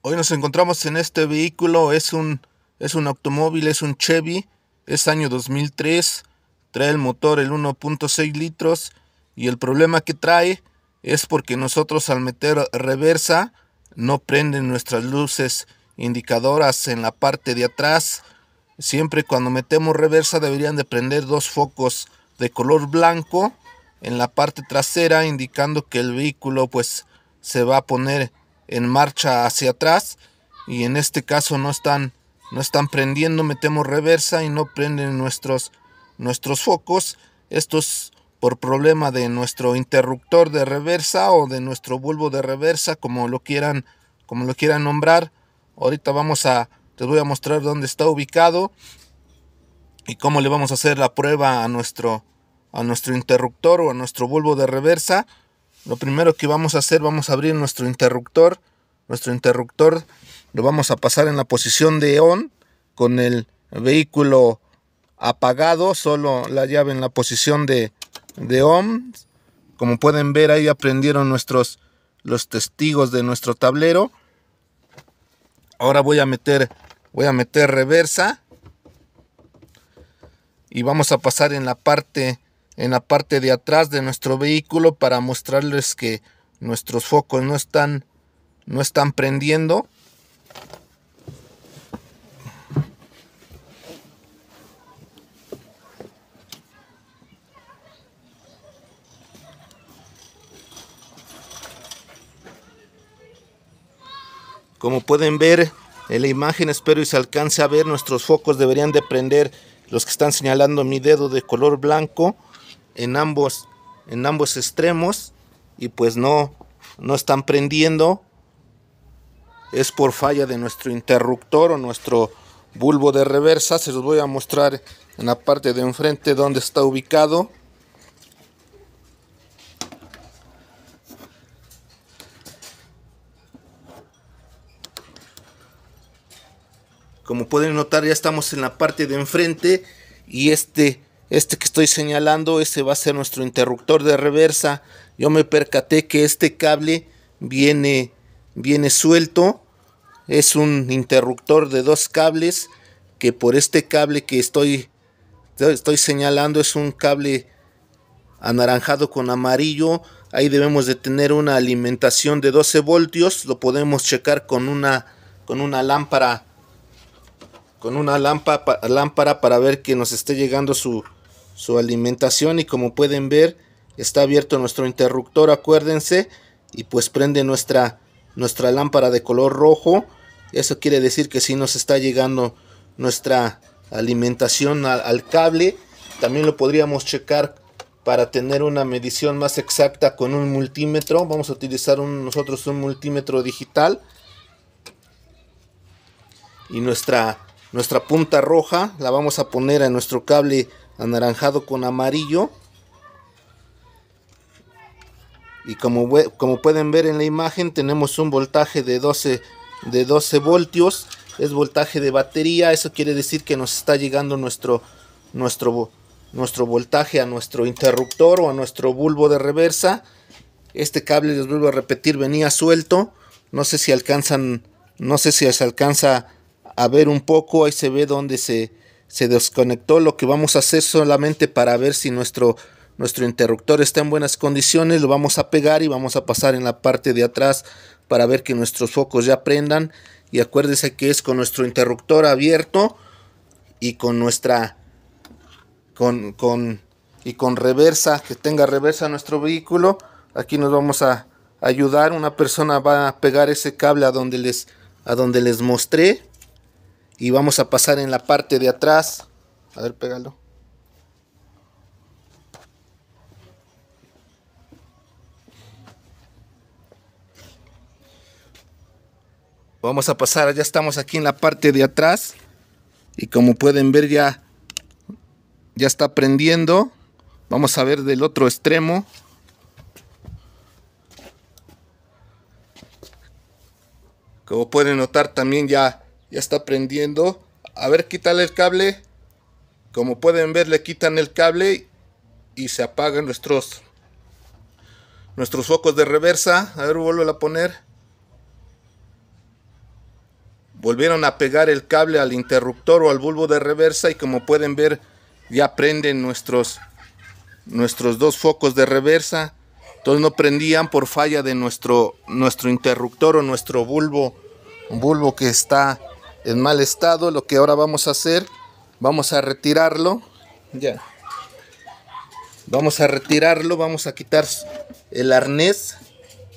Hoy nos encontramos en este vehículo, es un, es un automóvil, es un Chevy, es año 2003, trae el motor el 1.6 litros y el problema que trae es porque nosotros al meter reversa no prenden nuestras luces indicadoras en la parte de atrás. Siempre cuando metemos reversa deberían de prender dos focos de color blanco en la parte trasera indicando que el vehículo pues se va a poner en marcha hacia atrás y en este caso no están, no están prendiendo, metemos reversa y no prenden nuestros, nuestros focos. Esto es por problema de nuestro interruptor de reversa o de nuestro bulbo de reversa, como lo quieran, como lo quieran nombrar. Ahorita vamos a, te voy a mostrar dónde está ubicado y cómo le vamos a hacer la prueba a nuestro, a nuestro interruptor o a nuestro bulbo de reversa. Lo primero que vamos a hacer, vamos a abrir nuestro interruptor. Nuestro interruptor lo vamos a pasar en la posición de on con el vehículo apagado, solo la llave en la posición de, de on. Como pueden ver ahí aprendieron nuestros los testigos de nuestro tablero. Ahora voy a meter voy a meter reversa y vamos a pasar en la parte en la parte de atrás de nuestro vehículo para mostrarles que nuestros focos no están, no están prendiendo. Como pueden ver en la imagen, espero y se alcance a ver, nuestros focos deberían de prender los que están señalando mi dedo de color blanco en ambos, en ambos extremos y pues no, no están prendiendo. Es por falla de nuestro interruptor o nuestro bulbo de reversa. Se los voy a mostrar en la parte de enfrente donde está ubicado. Como pueden notar ya estamos en la parte de enfrente y este este que estoy señalando, este va a ser nuestro interruptor de reversa. Yo me percaté que este cable viene, viene suelto. Es un interruptor de dos cables que por este cable que estoy, estoy señalando es un cable anaranjado con amarillo. Ahí debemos de tener una alimentación de 12 voltios. Lo podemos checar con una, con una lámpara. Con una lámpara para ver que nos esté llegando su, su alimentación y como pueden ver está abierto nuestro interruptor acuérdense y pues prende nuestra nuestra lámpara de color rojo eso quiere decir que si nos está llegando nuestra alimentación al, cable también lo podríamos checar para tener una medición más exacta con un multímetro vamos a utilizar nosotros un multímetro digital y nuestra nuestra punta roja la vamos a poner en nuestro cable anaranjado con amarillo. Y como, como pueden ver en la imagen tenemos un voltaje de 12, de 12 voltios. Es voltaje de batería. Eso quiere decir que nos está llegando nuestro, nuestro, nuestro voltaje a nuestro interruptor o a nuestro bulbo de reversa. Este cable, les vuelvo a repetir, venía suelto. No sé si alcanzan, no sé si se alcanza a ver un poco. Ahí se ve donde se, se desconectó, lo que vamos a hacer solamente para ver si nuestro, nuestro interruptor está en buenas condiciones, lo vamos a pegar y vamos a pasar en la parte de atrás para ver que nuestros focos ya prendan y acuérdese que es con nuestro interruptor abierto y con nuestra con, con y con reversa que tenga reversa nuestro vehículo aquí nos vamos a ayudar una persona va a pegar ese cable a donde les a donde les mostré y vamos a pasar en la parte de atrás. A ver, pégalo. Vamos a pasar, ya estamos aquí en la parte de atrás. Y como pueden ver ya, ya está prendiendo. Vamos a ver del otro extremo. Como pueden notar también ya ya está prendiendo. A ver, quítale el cable. Como pueden ver, le quitan el cable y se apagan nuestros nuestros focos de reversa. A ver, vuelvo a poner. Volvieron a pegar el cable al interruptor o al bulbo de reversa y como pueden ver, ya prenden nuestros nuestros dos focos de reversa. Entonces no prendían por falla de nuestro, nuestro interruptor o nuestro bulbo, Un bulbo que está en mal estado. Lo que ahora vamos a hacer, vamos a retirarlo. Ya. Vamos a retirarlo, vamos a quitar el arnés.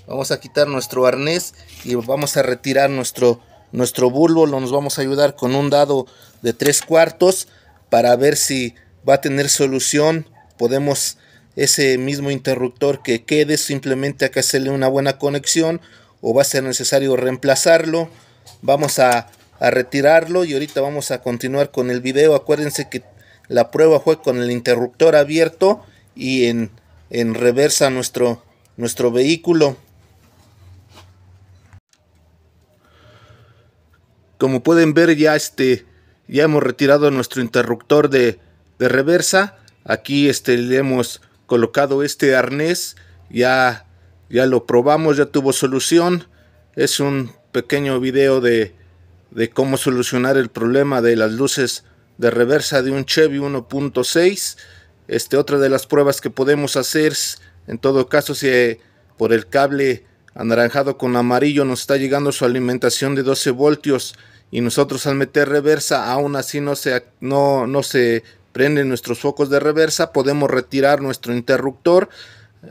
Vamos a quitar nuestro arnés y vamos a retirar nuestro, nuestro bulbo. Lo nos vamos a ayudar con un dado de tres cuartos para ver si va a tener solución. Podemos ese mismo interruptor que quede, simplemente hay que hacerle una buena conexión o va a ser necesario reemplazarlo. Vamos a a retirarlo y ahorita vamos a continuar con el video. Acuérdense que la prueba fue con el interruptor abierto y en, reversa nuestro, nuestro vehículo. Como pueden ver ya este ya hemos retirado nuestro interruptor de, de reversa. Aquí este, le hemos colocado este arnés. Ya, ya lo probamos, ya tuvo solución. Es un pequeño video de, de cómo solucionar el problema de las luces de reversa de un Chevy 1.6. Este, otra de las pruebas que podemos hacer, en todo caso, si eh, por el cable anaranjado con amarillo nos está llegando su alimentación de 12 voltios y nosotros al meter reversa aún así no se, no, se prenden nuestros focos de reversa, podemos retirar nuestro interruptor.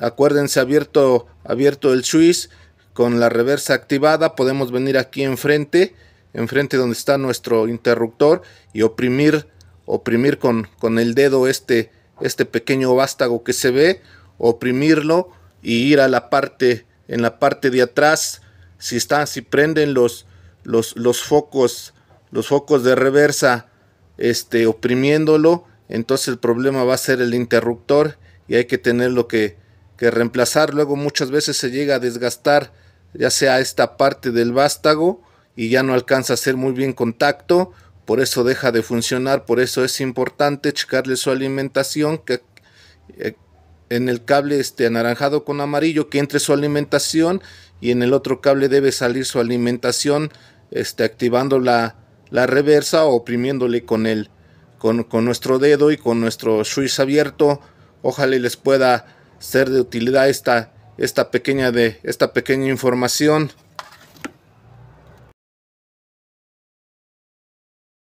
Acuérdense abierto, abierto el switch con la reversa activada, podemos venir aquí enfrente enfrente donde está nuestro interruptor y oprimir, oprimir con, con el dedo este, este pequeño vástago que se ve, oprimirlo y ir a la parte, en la parte de atrás, si están, si prenden los, los, los focos, los focos de reversa, este, oprimiéndolo, entonces el problema va a ser el interruptor y hay que tenerlo que reemplazar. Luego muchas veces se llega a desgastar ya sea esta parte del vástago y ya no alcanza a hacer muy bien contacto, por eso deja de funcionar, por eso es importante checarle su alimentación, que eh, en el cable este anaranjado con amarillo que entre su alimentación y en el otro cable debe salir su alimentación este, activando la, reversa o oprimiéndole con, el, con, nuestro dedo y con nuestro switch abierto. Ojalá les pueda ser de utilidad esta, pequeña, de, esta pequeña información.